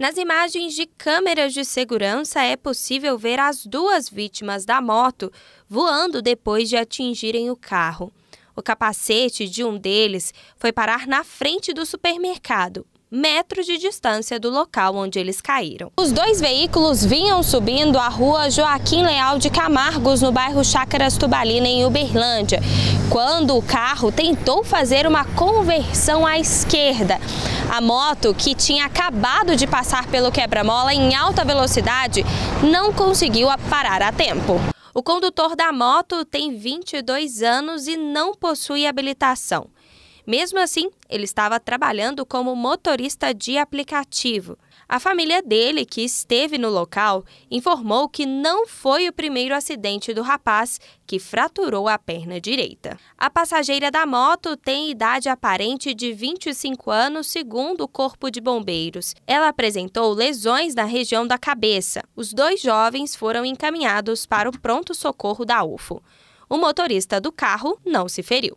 Nas imagens de câmeras de segurança é possível ver as duas vítimas da moto voando depois de atingirem o carro. O capacete de um deles foi parar na frente do supermercado, metros de distância do local onde eles caíram. Os dois veículos vinham subindo a rua Joaquim Leal de Camargos, no bairro Chácaras Tubalina, em Uberlândia, quando o carro tentou fazer uma conversão à esquerda. A moto, que tinha acabado de passar pelo quebra-mola em alta velocidade, não conseguiu parar a tempo. O condutor da moto tem 22 anos e não possui habilitação. Mesmo assim, ele estava trabalhando como motorista de aplicativo. A família dele, que esteve no local, informou que não foi o primeiro acidente do rapaz que fraturou a perna direita. A passageira da moto tem idade aparente de 25 anos, segundo o Corpo de Bombeiros. Ela apresentou lesões na região da cabeça. Os dois jovens foram encaminhados para o pronto-socorro da UFO. O motorista do carro não se feriu.